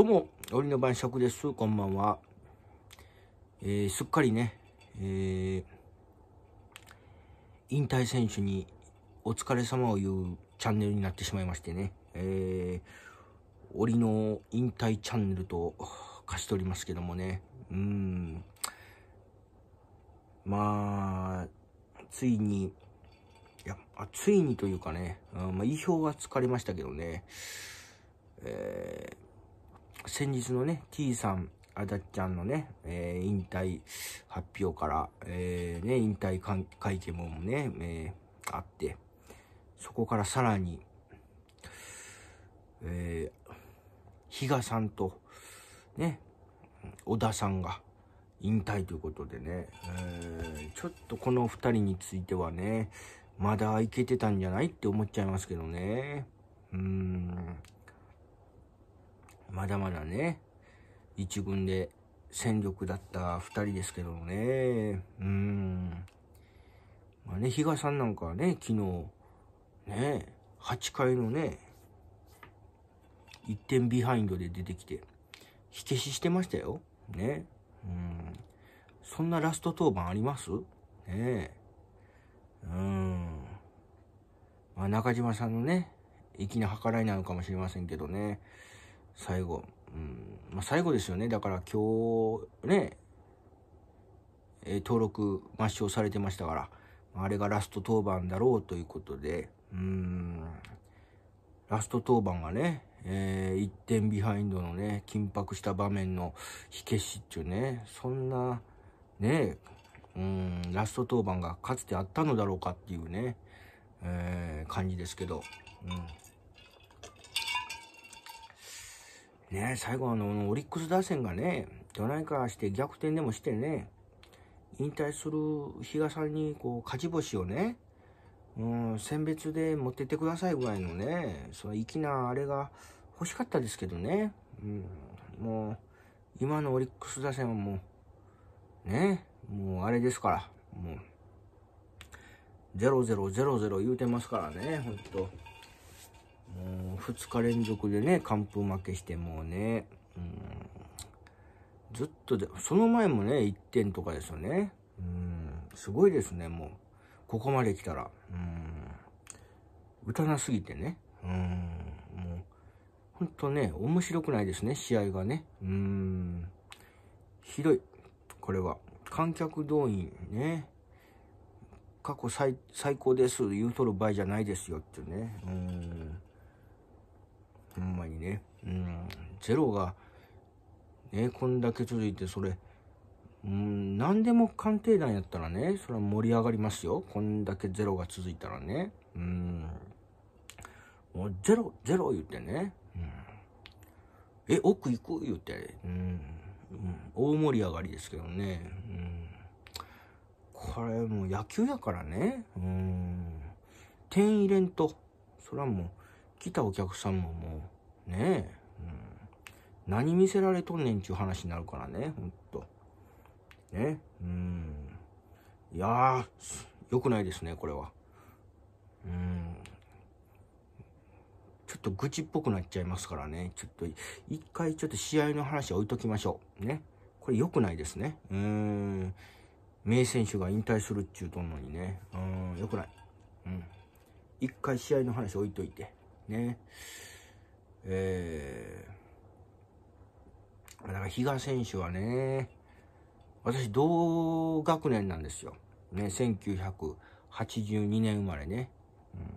どうも、折の晩酌です。こんばんは。えー、すっかりね、えー、引退選手にお疲れ様を言うチャンネルになってしまいましてね、えー、折の引退チャンネルと化しておりますけどもね、うん、まあ、ついに、いや、あついにというかね、うんまあ、意表はつかれましたけどね、えー先日のね、T さん、あだっちゃんのね、えー、引退発表から、えー、ね、引退会見もね、えー、あって、そこからさらに、えー、比嘉さんと、ね、小田さんが引退ということでね、えー、ちょっとこの2人についてはね、まだいけてたんじゃないって思っちゃいますけどね。うーん。まだまだね、一軍で戦力だった二人ですけどもね、うん。まあね、比嘉さんなんかはね、昨日、ね、8回のね、1点ビハインドで出てきて、火消ししてましたよ。ね。うん。そんなラスト当番ありますねうん。まあ、中島さんのね、粋な計らいなのかもしれませんけどね。最後。うん。まあ、最後ですよね。だから今日、ね、えー、登録抹消されてましたから、あれがラスト当番だろうということで、うん、ラスト当番がね、えー、1点ビハインドのね、緊迫した場面の火消しっていうね、そんな、ね、うん、ラスト当番がかつてあったのだろうかっていうね、えー、感じですけど、うん。ね、最後のオリックス打線がね、どないかして逆転でもしてね、引退する比嘉さんにこう勝ち星をね、うん、選別で持ってってくださいぐらいのね、その粋なあれが欲しかったですけどね、うん、もう、今のオリックス打線はもう、ね、もうあれですから、もう、0-0-0-0言うてますからね、ほんと。もう2日連続でね、完封負けしてもうね、うん、ずっとで、その前もね、1点とかですよね。うん、すごいですね、もう。ここまで来たら。うん、打たなすぎてね。うん、もう、ほんとね、面白くないですね、試合がね。うん、ひどい。これは。観客動員ね。過去最高です言うとる場合じゃないですよってね。うんほんまにね。うん、ゼロが、ね、こんだけ続いて、それ、うん、何でも鑑定団やったらね、それは盛り上がりますよ。こんだけゼロが続いたらね。うん。もうゼロ、ゼロ言ってね。うん、え、奥行く言って、うん。うん。大盛り上がりですけどね。うん。これもう野球やからね。うん。点入れんと。それはも来たお客さんももう、ねえ、うん、何見せられとんねんちゅう話になるからね、ほんと。ね、うん。いやー、良くないですね、これは。うん。ちょっと愚痴っぽくなっちゃいますからね。ちょっと、一回ちょっと試合の話置いときましょう。ね。これ良くないですね。うん。名選手が引退するっちゅうとんのにね。うん、よくない。うん。一回試合の話置いといて。ね。えー、だから比嘉選手はね、私同学年なんですよ。ね、1982年生まれね。うん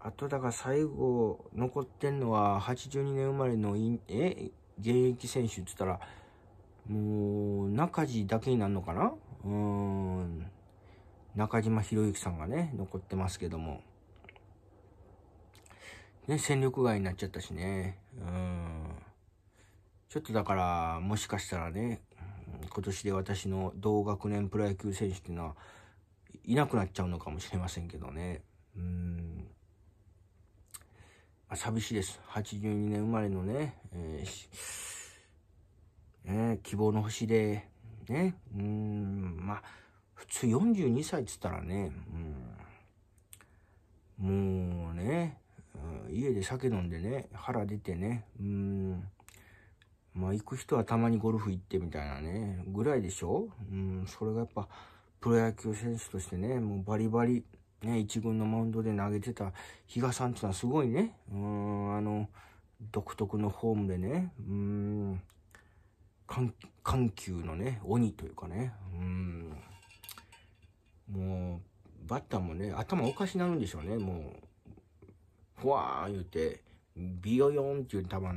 あとだから最後残ってんのは82年生まれのえ現役選手って言ったらもう中地だけになるのかなうん中島博之さんがね残ってますけども。ね、戦力外になっちゃったしね。うん。ちょっとだから、もしかしたらね、今年で私の同学年プロ野球選手っていうのは、いなくなっちゃうのかもしれませんけどね。うん。ま寂しいです。82年生まれのね、えー、ね、希望の星で、ね、うん、まあ、普通42歳っつったらね、うん、もうね、家で酒飲んでね、腹出てね、うーん、まあ行く人はたまにゴルフ行ってみたいなね、ぐらいでしょうん、それがやっぱ、プロ野球選手としてね、もうバリバリ、ね、一軍のマウンドで投げてた比嘉さんっていうのはすごいね、うん、あの、独特のフォームでね、うん、緩急のね、鬼というかね、うん、もう、バッターもね、頭おかしなるんでしょうね、もう。ふわー言うて、ビヨヨンっていう球投げ、投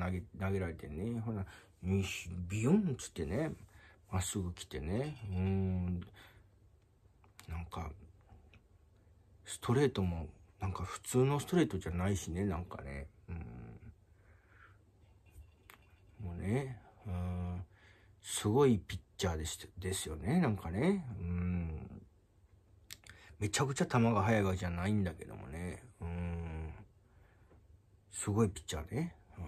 げられてね。ほら、ビヨンっつってね、まっすぐ来てね。うん。なんか、ストレートも、なんか普通のストレートじゃないしね、なんかね。うん。もうね、うん。すごいピッチャーですですよね、なんかね。うん。めちゃくちゃ球が速いわけじゃないんだけどもね。すごいピッチャーね。うん、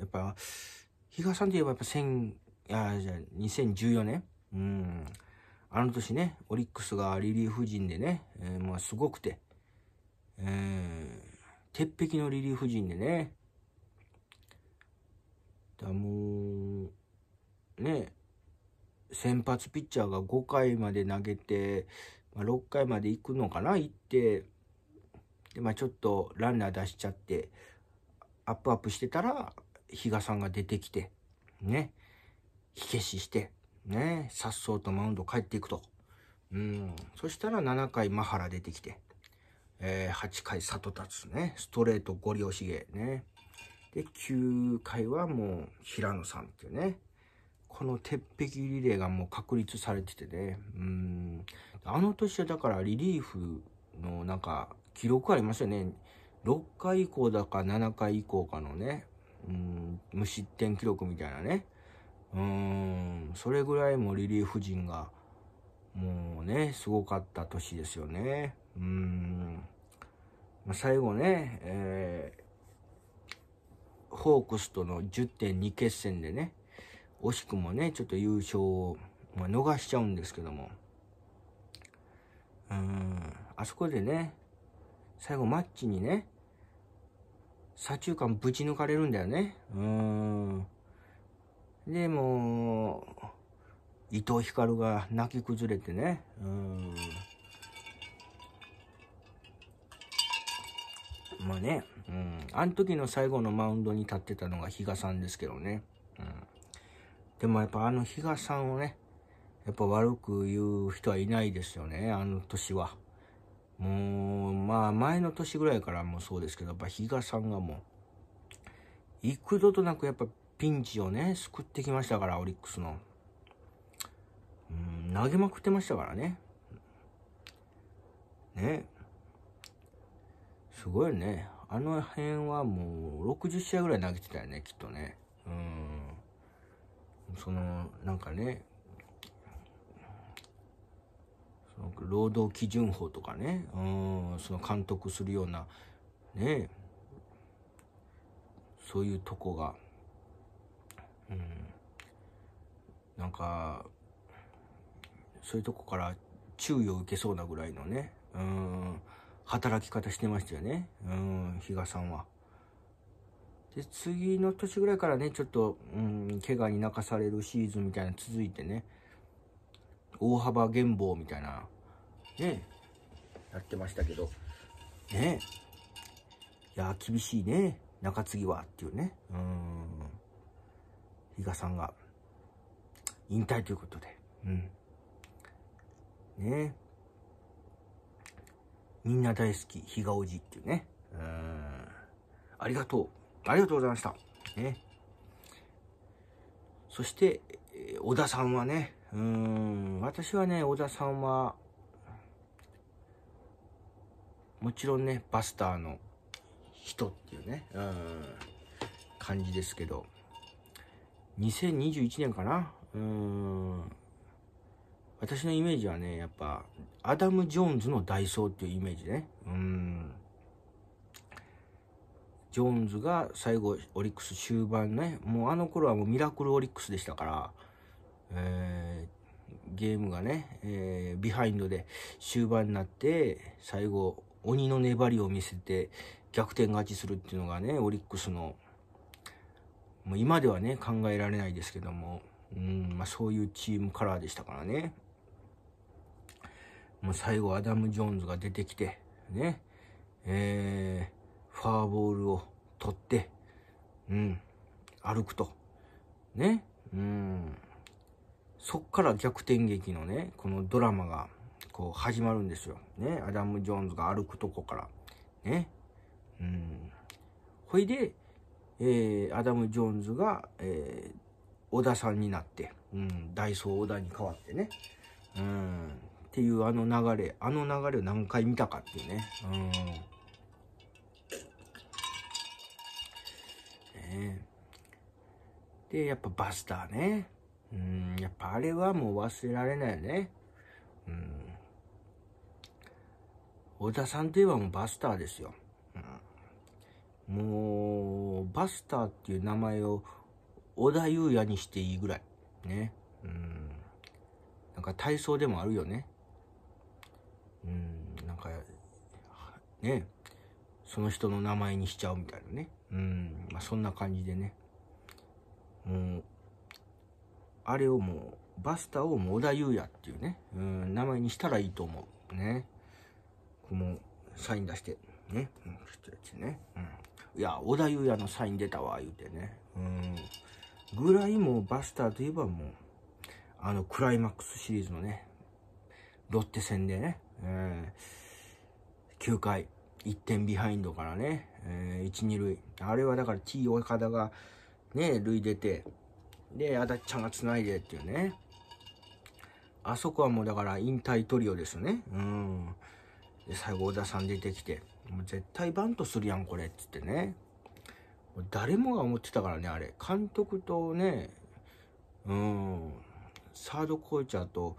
やっぱ、比嘉さんで言えばやっぱあじゃあ2014年、うん、あの年ね、オリックスがリリーフ陣でね、えー、まあすごくて、えー、鉄壁のリリーフ陣でね、だもう、ね、先発ピッチャーが5回まで投げて、まあ、6回まで行くのかな行って、で、まあちょっとランナー出しちゃって、アップアップしてたら、比嘉さんが出てきて、ね、火消しして、ね、さっそうとマウンド帰っていくと。うん、そしたら7回マハラ出てきて、えー、8回里立つね、ストレートゴリ押しげね。で、9回はもう平野さんっていうね。この鉄壁リレーがもう確立されててね。うん。あの年はだからリリーフのなんか記録ありますよね。6回以降だか7回以降かのね、うん、無失点記録みたいなね、うん、それぐらいもリリーフ陣が、もうね、すごかった年ですよね。うん。最後ね、えー、ホークスとの10.2決戦でね、惜しくもね、ちょっと優勝を、まあ、逃しちゃうんですけども。うん、あそこでね、最後マッチにね、左中間ぶち抜かれるんだよね。うん。で、も伊藤光が泣き崩れてね。うまあね、うん。あの時の最後のマウンドに立ってたのが比嘉さんですけどね。うん。でもやっぱあの比嘉さんをね、やっぱ悪く言う人はいないですよね、あの年は。もう、まあ、前の年ぐらいからもそうですけど、やっぱ比嘉さんがもう、幾度となくやっぱピンチをね、救ってきましたから、オリックスの。うん、投げまくってましたからね。ね。すごいね。あの辺はもう60試合ぐらい投げてたよね、きっとね。うん。その、なんかね、労働基準法とかね、うん、その監督するような、ね、そういうとこが、うん、なんか、そういうとこから注意を受けそうなぐらいのね、うん、働き方してましたよね、うん、比嘉さんは。で、次の年ぐらいからね、ちょっと、うん、怪我に泣かされるシーズンみたいなの続いてね、大幅減俸みたいな、ね、やってましたけど、ね、いや、厳しいね、中継ぎはっていうね、うん、比嘉さんが引退ということで、うん。ねみんな大好き、比嘉おじっていうね。うん。ありがとう。ありがとうございました。ね。そして、え小田さんはね、うーん、私はね、小田さんは、もちろんね、バスターの人っていうね、うん、感じですけど、2021年かなうん、私のイメージはね、やっぱ、アダム・ジョーンズのダイソーっていうイメージね。うん。ジョーンズが最後、オリックス終盤ね、もうあの頃はもうミラクルオリックスでしたから、えゲームがね、えー、ビハインドで終盤になって、最後、鬼の粘りを見せて逆転勝ちするっていうのがね、オリックスの、もう今ではね、考えられないですけども、うん、まあ、そういうチームカラーでしたからね。もう最後、アダム・ジョーンズが出てきて、ね、えー、フォアボールを取って、うん、歩くと。ね、うん。そっから逆転劇のね、このドラマが、こう始まるんですよ。ね、アダム・ジョーンズが歩くとこから。ね。うん。ほいで、えー、アダム・ジョーンズが、えー、小田さんになって、うん、ダイソー小田に変わってね。うん。っていうあの流れ、あの流れを何回見たかっていうね。うん。ねで、やっぱバスターね。うん、やっぱあれはもう忘れられないよね。うん。小田さんといえばもうバスターですよ。うん、もう、バスターっていう名前を小田優也にしていいぐらい。ね。うん。なんか体操でもあるよね。うん、なんか、ね。その人の名前にしちゃうみたいなね。うん。まあ、そんな感じでね。もう、あれをもう、バスターをも小田優也っていうね、うん、名前にしたらいいと思う。ね。もう、サイン出して、ね。うん、ちょっとやつね。うん。いや、小田優也のサイン出たわ、言うてね。うん。ぐらいもうバスターといえばもう、あの、クライマックスシリーズのね、ロッテ戦でね、えー、9回、1点ビハインドからね、えー、1、2塁。あれはだから T 岡田がね、塁出て、で、足立ちゃんが繋いでっていうね。あそこはもうだから引退トリオですよね。うん。で、最後小田さん出てきて、もう絶対バントするやん、これ、っつってね。誰もが思ってたからね、あれ。監督とね、うん、サードコーチャーと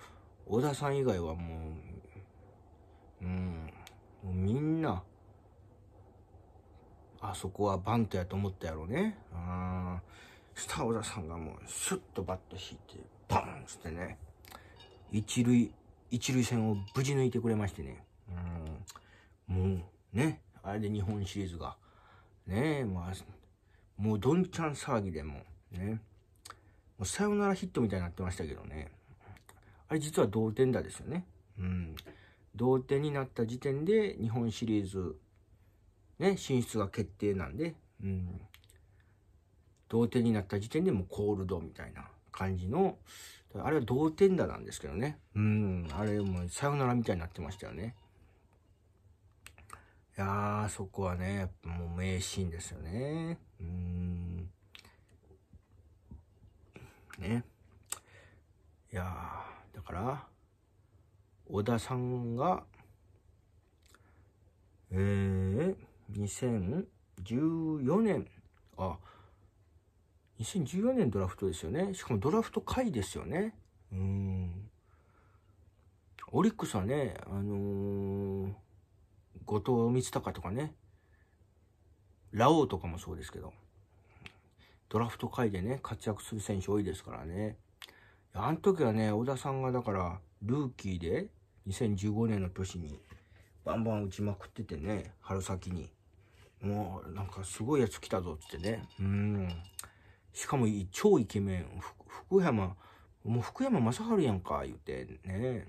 小田さん以外はもう、うん、もうみんな、あそこはバントやと思ったやろね。うん。スター小田さんがもう、スッとバット引いて、ーンつってね、一塁、一塁線を無事抜いてくれましてね。うん。もう、ね、あれで日本シリーズが、ねまあ、もうどんちゃん騒ぎでも、ね、もうサヨナラヒットみたいになってましたけどね。あれ実は同点打ですよね。うん。同点になった時点で日本シリーズ、ね、進出が決定なんで、うん。同点になった時点でもうコールドみたいな感じの、あれは同点打なんですけどね。うん、あれもさよならみたいになってましたよね。いやー、そこはね、もう名シーンですよね。うん。ね。いやー、だから、小田さんが、えー、2014年、あ、2014年ドラフトですよね。しかもドラフト下位ですよね。うん。オリックスはね、あのー、後藤光隆とかね、ラオウとかもそうですけど、ドラフト下位でね、活躍する選手多いですからね。あの時はね、小田さんがだから、ルーキーで、2015年の年に、バンバン打ちまくっててね、春先に。もう、なんかすごいやつ来たぞってね。うん。しかも超イケメン、福山、もう福山雅治やんか、言うてね。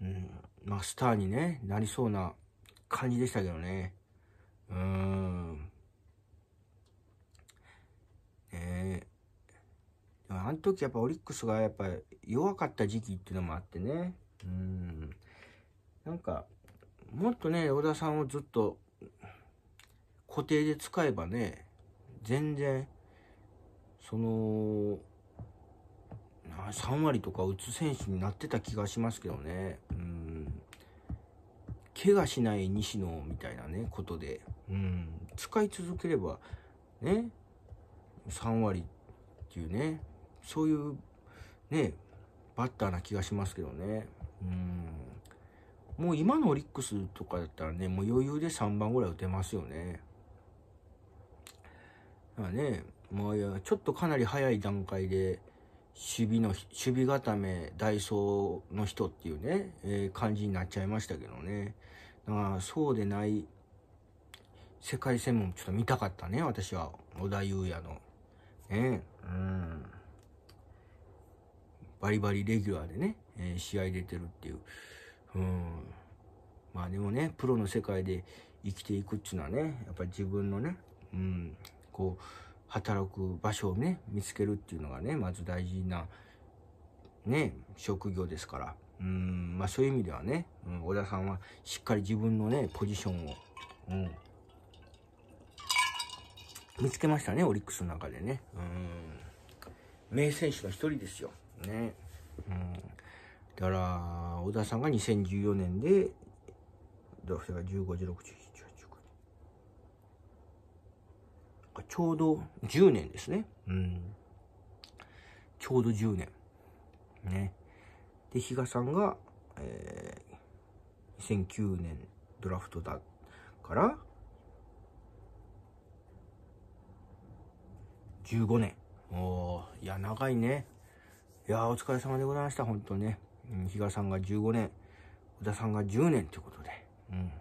うん、まあスターに、ね、なりそうな感じでしたけどね。うーん。ねえ。あの時やっぱオリックスがやっぱ弱かった時期っていうのもあってね。うん。なんか、もっとね、小田さんをずっと固定で使えばね、全然その3割とか打つ選手になってた気がしますけどねうん怪我しない西野みたいなねことでうん使い続ければね3割っていうねそういうねバッターな気がしますけどねうんもう今のオリックスとかだったらねもう余裕で3番ぐらい打てますよねまあね、もうちょっとかなり早い段階で、守備の、守備固め、ダイソーの人っていうね、えー、感じになっちゃいましたけどね。だからそうでない世界戦もちょっと見たかったね、私は。小田裕也の。ね、うん。バリバリレギュラーでね、えー、試合出てるっていう。うん。まあでもね、プロの世界で生きていくっていうのはね、やっぱり自分のね、うん、こう働く場所をね見つけるっていうのがねまず大事なね職業ですからうんまあそういう意味ではね、うん、小田さんはしっかり自分のねポジションを、うん、見つけましたねオリックスの中でねうん名選手の一人ですよねうんだから小田さんが2014年でどうせが15、16、ちょうど10年ですね。うん。ちょうど10年。ね。で、比嘉さんが、えー、2009年ドラフトだから、15年。おいや、長いね。いや、お疲れ様でございました、本当ね。うん、比嘉さんが15年、小田さんが10年ということで。うん。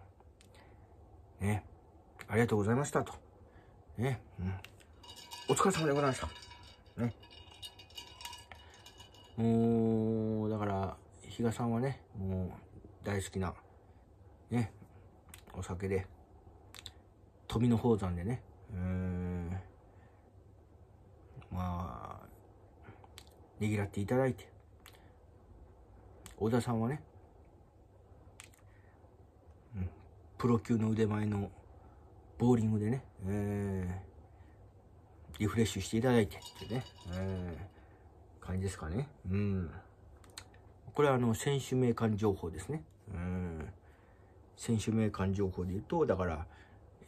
ね。ありがとうございました、と。ね、うん、お疲れ様でございました。ね。もう、だから、比嘉さんはね、もう、大好きな、ね、お酒で、富の宝山でね、うん、まあ、ねぎらっていただいて、小田さんはね、うん、プロ級の腕前のボーリングでね、えー、リフレッシュしていただいてってね、えー、感じですかね。うん。これはあの、選手名鑑情報ですね。うん。選手名鑑情報で言うと、だから、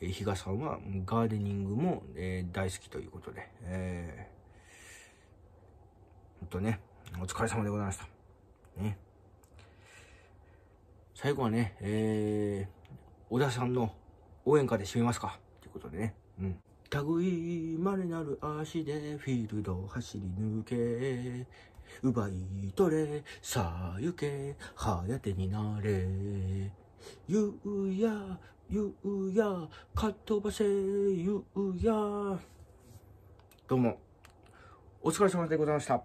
えー、比嘉さんはガーデニングも、えー、大好きということで、えー、ほんとね、お疲れ様でございました。ね。最後はね、えー、小田さんの応援歌で締めますか。ということでね。うん。類いまれなる足でフィールドを走り抜け、奪い取れ、さあ行け、早手になれ。ゆうや、ゆうや、かっ飛ばせ、ゆうや。どうも、お疲れ様でございました。